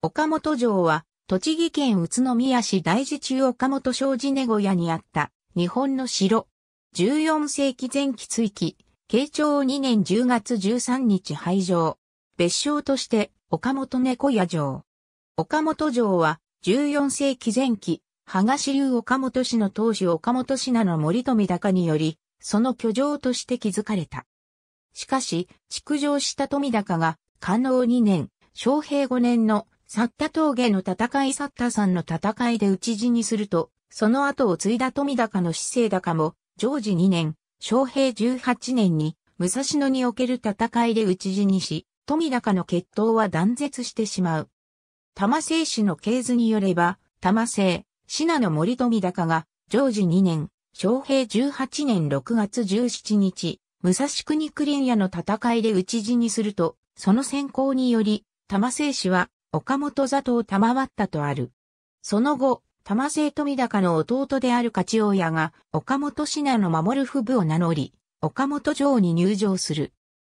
岡本城は、栃木県宇都宮市大寺中岡本商事根小屋にあった日本の城。14世紀前期追記、慶長2年10月13日廃城。別称として岡本猫屋城。岡本城は14世紀前期、羽賀市流岡本市の当主岡本氏名の森富高により、その居城として築かれた。しかし、築城した富高が、官能2年、昭平5年のサッタ峠の戦いサッタさんの戦いで討ち死にすると、その後を継いだ富高の死生高も、常時2年、昭平18年に、武蔵野における戦いで討ち死にし、富高の決闘は断絶してしまう。玉清氏の系図によれば、玉清、品の森富高が、常時2年、昭平18年6月17日、武蔵国クリン屋の戦いで討ち死にすると、その先行により、玉製氏は岡本座頭賜ったとある。その後、玉政富高の弟である勝親が、岡本信濃の守る父母を名乗り、岡本城に入城する。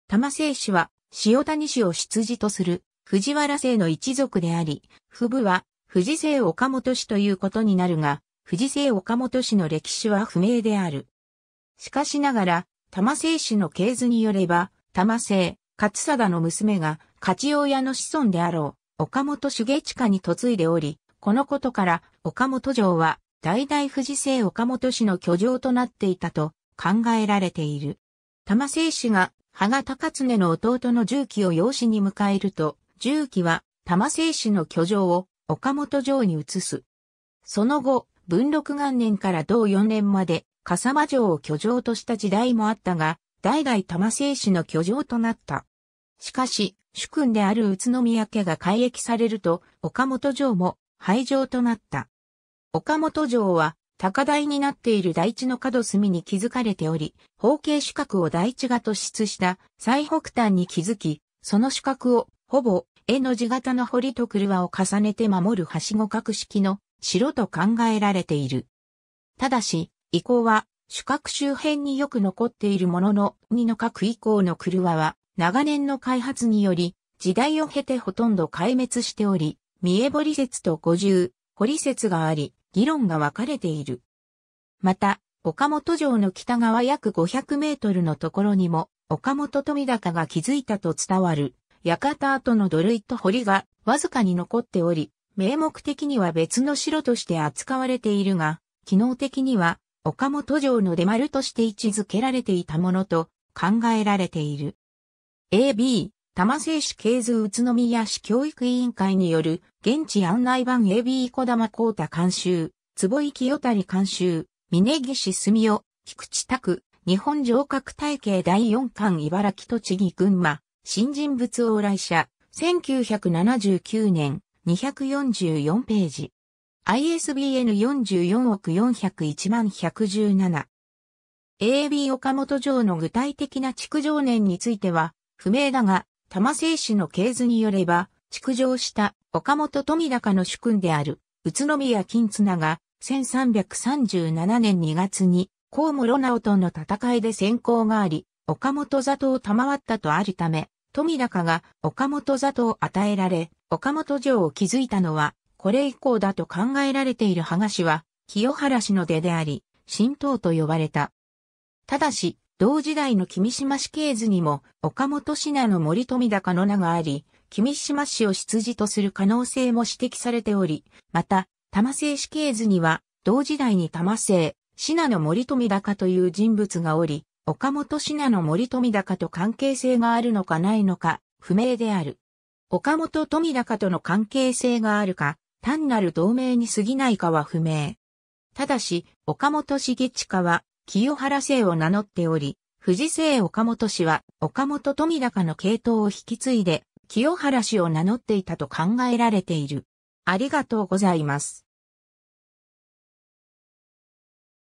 玉政氏は、塩谷氏を出自とする、藤原姓の一族であり、父母は、藤姓岡本氏ということになるが、藤姓岡本氏の歴史は不明である。しかしながら、玉政氏の系図によれば、玉政、勝貞の娘が、勝親の子孫であろう。岡本重親に嫁いでおり、このことから岡本城は代々富士姓岡本氏の居城となっていたと考えられている。玉製氏が羽賀高常の弟の重機を養子に迎えると、重機は玉製氏の居城を岡本城に移す。その後、文禄元年から同4年まで笠間城を居城とした時代もあったが、代々玉製氏の居城となった。しかし、主君である宇都宮家が改易されると、岡本城も廃城となった。岡本城は、高台になっている大地の角隅に築かれており、方形四角を大地が突出した最北端に築き、その四角を、ほぼ、絵の字型の堀と車を重ねて守るはしご格式の城と考えられている。ただし、以降は、主角周辺によく残っているものの、二の角以降の車は、長年の開発により、時代を経てほとんど壊滅しており、三重堀説と五重、堀説があり、議論が分かれている。また、岡本城の北側約500メートルのところにも、岡本富高が築いたと伝わる、館跡の土塁と堀がわずかに残っており、名目的には別の城として扱われているが、機能的には岡本城の出丸として位置づけられていたものと考えられている。AB、玉製紙系図宇都宮市教育委員会による、現地案内版 AB 小玉光太監修、坪井清谷監修、峯岸澄夫、菊池拓、日本城郭体系第4巻茨城栃木群馬、新人物往来者、1979年、244ページ。ISBN 44億401万117。AB 岡本城の具体的な築城年については、不明だが、玉製紙の系図によれば、築城した岡本富高の主君である、宇都宮金綱が、1337年2月に、高室直との戦いで戦功があり、岡本座頭賜ったとあるため、富高が岡本座頭与えられ、岡本城を築いたのは、これ以降だと考えられている羽がしは、清原氏の出であり、神道と呼ばれた。ただし、同時代の君島市系図にも、岡本市名の森富高の名があり、君島市を出自とする可能性も指摘されており、また、玉製市系図には、同時代に玉製、市名の森富高という人物がおり、岡本市名の森富高と関係性があるのかないのか、不明である。岡本富高との関係性があるか、単なる同盟に過ぎないかは不明。ただし、岡本茂親は、清原姓を名乗っており、藤姓岡本氏は岡本富高の系統を引き継いで清原氏を名乗っていたと考えられている。ありがとうございます。